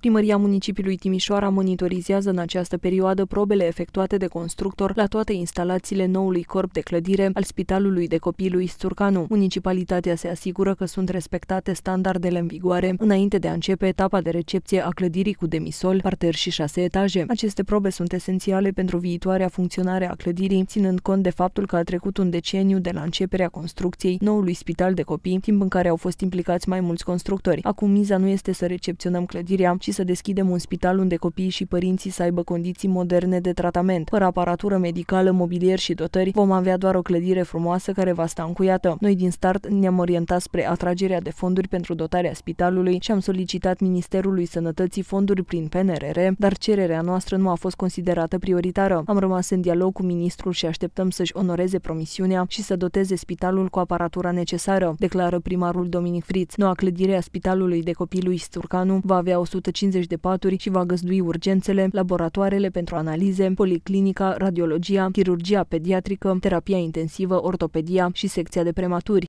Primăria municipiului Timișoara monitorizează în această perioadă probele efectuate de constructor la toate instalațiile noului corp de clădire al Spitalului de Copii lui Sturcanu. Municipalitatea se asigură că sunt respectate standardele în vigoare înainte de a începe etapa de recepție a clădirii cu demisol, parter și șase etaje. Aceste probe sunt esențiale pentru viitoarea funcționare a clădirii, ținând cont de faptul că a trecut un deceniu de la începerea construcției noului spital de copii, timp în care au fost implicați mai mulți constructori. Acum miza nu este să recepționăm clădirea, ci să deschidem un spital unde copiii și părinții să aibă condiții moderne de tratament. Fără aparatură medicală, mobilier și dotări, vom avea doar o clădire frumoasă care va sta încuiată. Noi din start ne-am orientat spre atragerea de fonduri pentru dotarea spitalului și am solicitat Ministerului Sănătății fonduri prin PNRR, dar cererea noastră nu a fost considerată prioritară. Am rămas în dialog cu ministrul și așteptăm să-și onoreze promisiunea și să doteze spitalul cu aparatura necesară, declară primarul Dominic Fritz. Noua clădire a Spitalului de Copii lui Sturcanu va avea 150 150 de paturi și va găzdui urgențele, laboratoarele pentru analize, policlinica, radiologia, chirurgia pediatrică, terapia intensivă, ortopedia și secția de prematuri.